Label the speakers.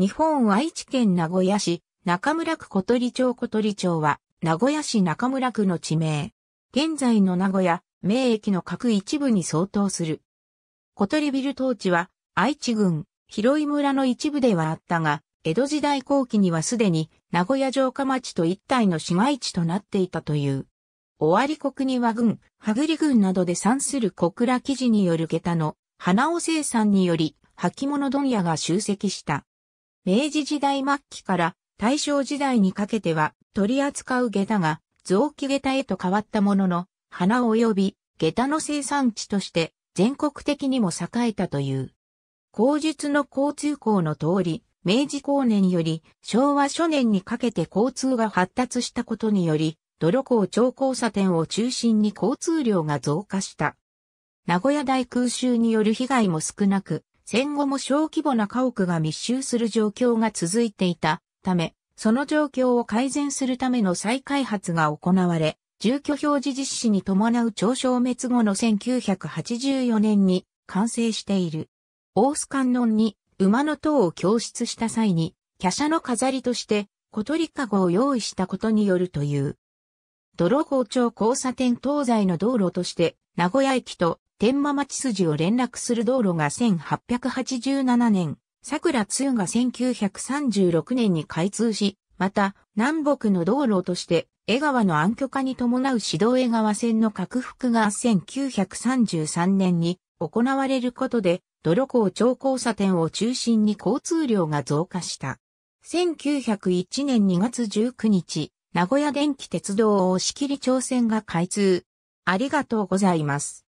Speaker 1: 日本愛知県名古屋市、
Speaker 2: 中村区小鳥町小鳥町は、名古屋市中村区の地名。現在の名古屋、名駅の各一部に相当する。小鳥ビル当地は、愛知郡、広井村の一部ではあったが、江戸時代後期にはすでに、名古屋城下町と一体の市街地となっていたという。尾張国には郡、羽栗郡などで産する小倉記事による下駄の、花尾生産により、履物問屋が集積した。明治時代末期から大正時代にかけては取り扱う下駄が雑木下駄へと変わったものの、花及び下駄の生産地として全国的にも栄えたという。口述の交通校の通り、明治後年より昭和初年にかけて交通が発達したことにより、泥港町交差点を中心に交通量が増加した。名古屋大空襲による被害も少なく、戦後も小規模な家屋が密集する状況が続いていたため、その状況を改善するための再開発が行われ、住居表示実施に伴う長消滅後の1984年に完成している。大須観音に馬の塔を供出した際に、華奢の飾りとして小鳥籠を用意したことによるという。泥郷町交差点東西の道路として、名古屋駅と天間町筋を連絡する道路が1887年、桜通が1936年に開通し、また、南北の道路として、江川の暗居化に伴う指導江川線の拡幅が1933年に行われることで、泥港町交差点を中心に交通量が増加した。1901年2月19日、名古屋電気鉄道押仕切り町線が開通。
Speaker 1: ありがとうございます。